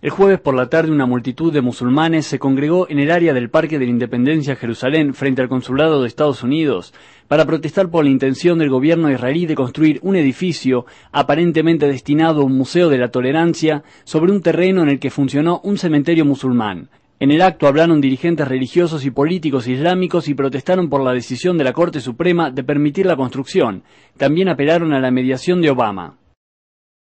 El jueves por la tarde una multitud de musulmanes se congregó en el área del Parque de la Independencia Jerusalén frente al Consulado de Estados Unidos para protestar por la intención del gobierno israelí de construir un edificio aparentemente destinado a un museo de la tolerancia sobre un terreno en el que funcionó un cementerio musulmán. En el acto hablaron dirigentes religiosos y políticos islámicos y protestaron por la decisión de la Corte Suprema de permitir la construcción. También apelaron a la mediación de Obama.